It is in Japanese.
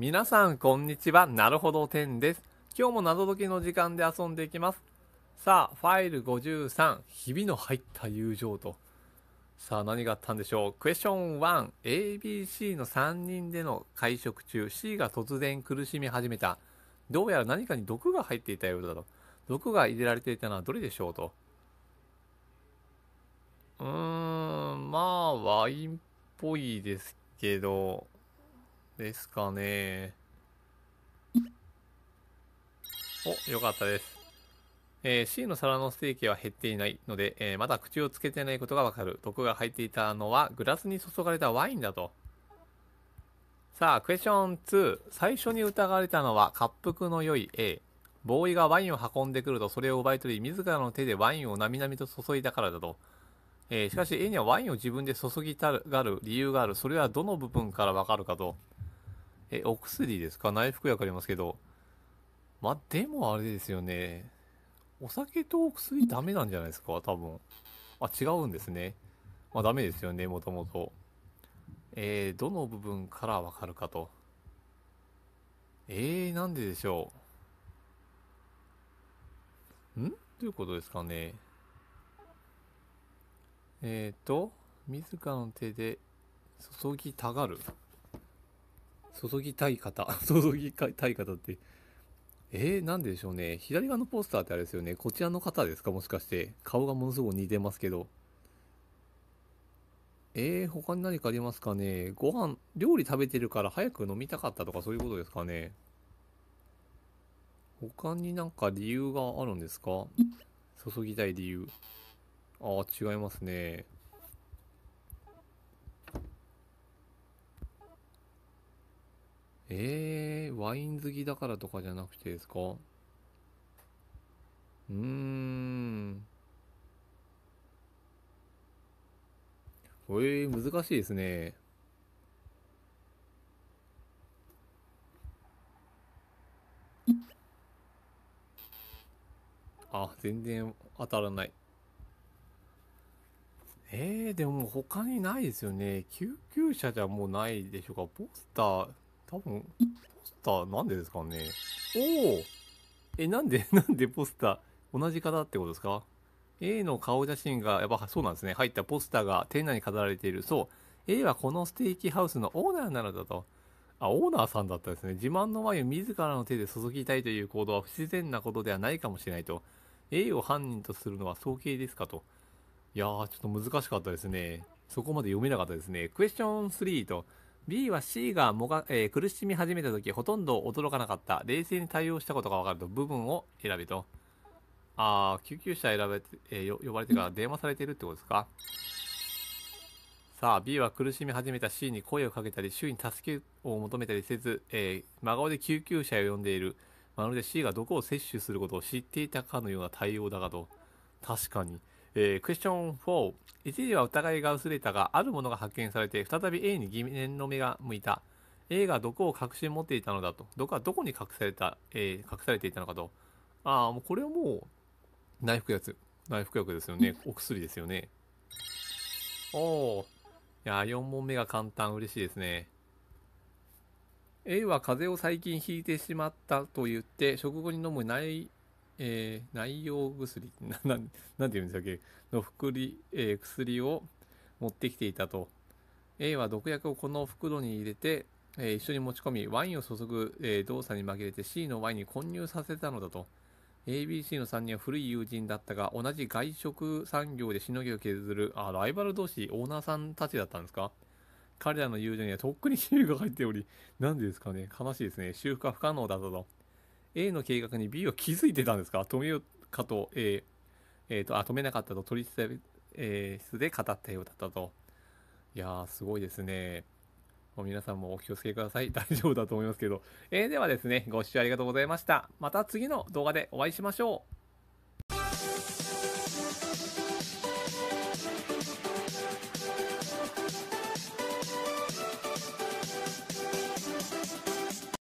皆さんこんにちは。なるほどてんです。今日も謎解きの時間で遊んでいきます。さあ、ファイル53、日々の入った友情と。さあ、何があったんでしょう。クエスチョン1、ABC の3人での会食中、C が突然苦しみ始めた。どうやら何かに毒が入っていたようだと。毒が入れられていたのはどれでしょうと。うーん、まあ、ワインっぽいですけど、ですかね。お、よかったです。えー、C の皿のステーキは減っていないので、えー、まだ口をつけてないことがわかる。毒が入っていたのはグラスに注がれたワインだと。さあ、クエスチョン2。最初に疑われたのは、滑腹の良い A。ボーイがワインを運んでくると、それを奪い取り、自らの手でワインをなみなみと注いだからだと。えー、しかし A にはワインを自分で注ぎたがる理由がある。それはどの部分からわかるかと。え、お薬ですか内服薬ありますけど。までもあれですよね。お酒とお薬ダメなんじゃないですか多分。あ、違うんですね。まあ、ダメですよね、もともと。えー、どの部分からわかるかと。えー、なんででしょう。んということですかね。えっ、ー、と、自らの手で注ぎたがる。注ぎたい方、注ぎたい方って、えー、なんででしょうね。左側のポスターってあれですよね。こちらの方ですかもしかして。顔がものすごく似てますけど。えー、他に何かありますかね。ご飯、料理食べてるから早く飲みたかったとかそういうことですかね。他になんか理由があるんですか注ぎたい理由。ああ、違いますね。えー、ワイン好きだからとかじゃなくてですかうーん。えー、難しいですね。あ、全然当たらない。えー、でも他にないですよね。救急車じゃもうないでしょうか。ポスター、多分、ポスターなんでですかね。おおえ、なんで、なんでポスター同じ方ってことですか ?A の顔写真が、やっぱそうなんですね。入ったポスターが店内に飾られている。そう。A はこのステーキハウスのオーナーなのだと。あ、オーナーさんだったですね。自慢のワインを自らの手で注ぎたいという行動は不自然なことではないかもしれないと。A を犯人とするのは早計ですかと。いやー、ちょっと難しかったですね。そこまで読めなかったですね。クエスチョン3と、B は C がもが、えー、苦しみ始めた時ほとんど驚かなかった。冷静に対応したことが分かると部分を選べと。ああ、救急車選べて、えー、呼ばれてから電話されてるってことですか。さあ、B は苦しみ始めた C に声をかけたり、周囲に助けを求めたりせず、えー、真顔で救急車を呼んでいる。まるで C が毒を摂取することを知っていたかのような対応だがと。確かに。えー、クエスチョン4。一時は疑いが薄れたが、あるものが発見されて、再び A に疑念の目が向いた。A が毒を隠し持っていたのだと。毒はどこに隠された、えー、隠されていたのかと。ああ、もうこれはもう、内服薬。内服薬ですよね。お薬ですよね。おお。いや、4問目が簡単。嬉しいですね。A は風邪を最近ひいてしまったと言って、食後に飲む内えー、内容薬 な、なん、なんて言うんでしかっけ、の薬、えー、薬を持ってきていたと。A は毒薬をこの袋に入れて、えー、一緒に持ち込み、ワインを注ぐ、えー、動作に紛れて C のワインに混入させたのだと。ABC の3人は古い友人だったが、同じ外食産業でしのぎを削る、あ、ライバル同士、オーナーさんたちだったんですか彼らの友情にはとっくに比 喩が入っており、なんでですかね、悲しいですね。修復は不可能だったと。A の計画に B は気づいてたんですか止めようかと A、えーとあ、止めなかったと取り調べ室で語ったようだったと。いやー、すごいですね。もう皆さんもお気をつけください。大丈夫だと思いますけど。えー、ではですね、ご視聴ありがとうございました。また次の動画でお会いしましょう。